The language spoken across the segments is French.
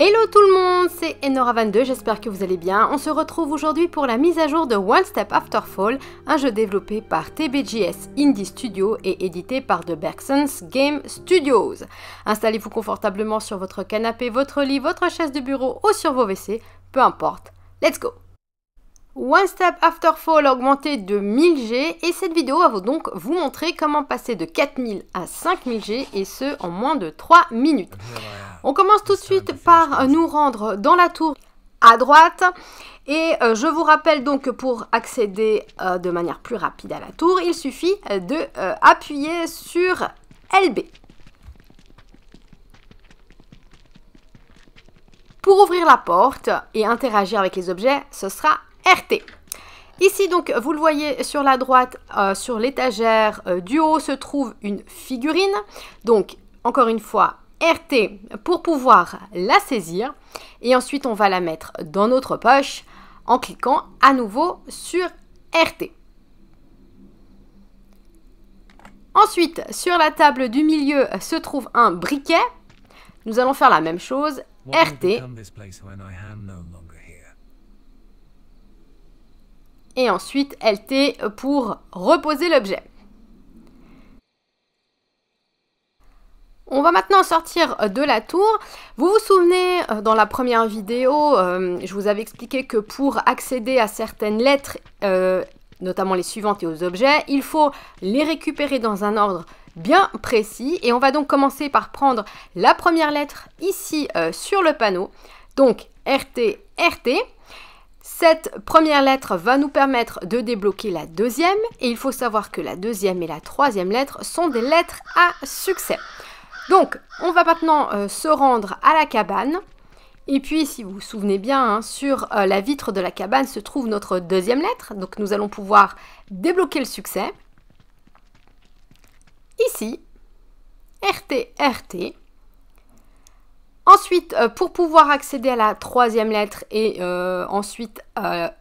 Hello tout le monde, c'est Enora22, j'espère que vous allez bien. On se retrouve aujourd'hui pour la mise à jour de One Step After Fall, un jeu développé par TBGS Indie Studio et édité par The Bergsons Game Studios. Installez-vous confortablement sur votre canapé, votre lit, votre chaise de bureau ou sur vos WC, peu importe. Let's go One Step After Fall augmenté de 1000G et cette vidéo va donc vous montrer comment passer de 4000 à 5000G et ce en moins de 3 minutes. On commence tout de suite par euh, nous rendre dans la tour à droite. Et euh, je vous rappelle donc que pour accéder euh, de manière plus rapide à la tour, il suffit de appuyer sur LB. Pour ouvrir la porte et interagir avec les objets, ce sera RT. Ici donc, vous le voyez sur la droite, sur l'étagère du haut se trouve une figurine. Donc, encore une fois, RT pour pouvoir la saisir. Et ensuite, on va la mettre dans notre poche en cliquant à nouveau sur RT. Ensuite, sur la table du milieu se trouve un briquet. Nous allons faire la même chose, RT. Et ensuite, LT pour reposer l'objet. On va maintenant sortir euh, de la tour. Vous vous souvenez, euh, dans la première vidéo, euh, je vous avais expliqué que pour accéder à certaines lettres, notamment les suivantes et aux objets, il faut les récupérer dans un ordre bien précis. Et on va donc commencer par prendre la première lettre ici sur le panneau. Donc RT, RT. Cette première lettre va nous permettre de débloquer la deuxième. Et il faut savoir que la deuxième et la troisième lettre sont des lettres à succès. Donc, on va maintenant euh, se rendre à la cabane. Et puis, si vous vous souvenez bien, hein, sur euh, la vitre de la cabane se trouve notre deuxième lettre. Donc, nous allons pouvoir débloquer le succès. Ici, RT, RT. Ensuite, euh, pour pouvoir accéder à la troisième lettre et ensuite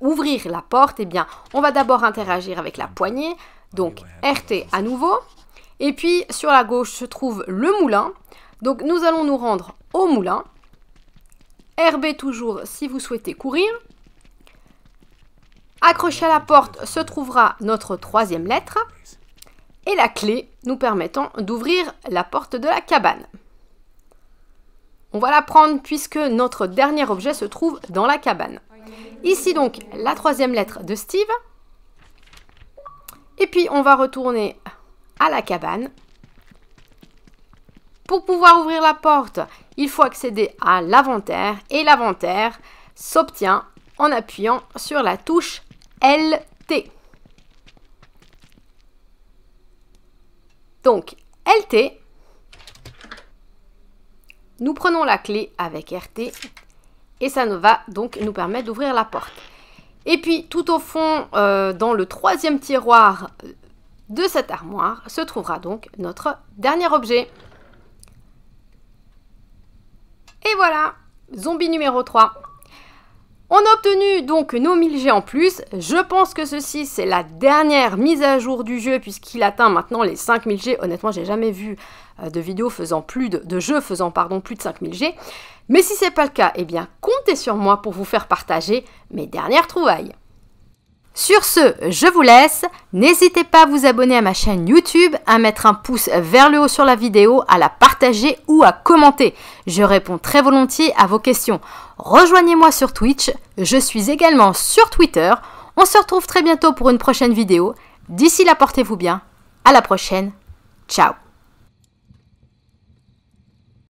ouvrir la porte, eh bien, on va d'abord interagir avec la poignée. Donc, RT à nouveau. Et puis sur la gauche se trouve le moulin. Donc nous allons nous rendre au moulin. RB toujours si vous souhaitez courir. Accroché à la porte se trouvera notre troisième lettre et la clé nous permettant d'ouvrir la porte de la cabane. On va la prendre puisque notre dernier objet se trouve dans la cabane. Ici donc la troisième lettre de Steve. Et puis on va retourner à la cabane. Pour pouvoir ouvrir la porte, il faut accéder à l'inventaire et l'inventaire s'obtient en appuyant sur la touche LT. Donc LT, nous prenons la clé avec RT et ça nous va donc nous permettre d'ouvrir la porte. Et puis tout au fond, euh, dans le troisième tiroir de cette armoire se trouvera donc notre dernier objet. Et voilà, zombie numéro 3. On a obtenu donc nos 1000G en plus. Je pense que ceci, c'est la dernière mise à jour du jeu puisqu'il atteint maintenant les 5000G. Honnêtement, j'ai jamais vu euh, de vidéo faisant plus de, jeux faisant pardon, plus de 5000G. Mais si c'est pas le cas, eh bien, comptez sur moi pour vous faire partager mes dernières trouvailles. Sur ce, je vous laisse. N'hésitez pas à vous abonner à ma chaîne YouTube, à mettre un pouce vers le haut sur la vidéo, à la partager ou à commenter. Je réponds très volontiers à vos questions. Rejoignez-moi sur Twitch. Je suis également sur Twitter. On se retrouve très bientôt pour une prochaine vidéo. D'ici là, portez-vous bien. À la prochaine. Ciao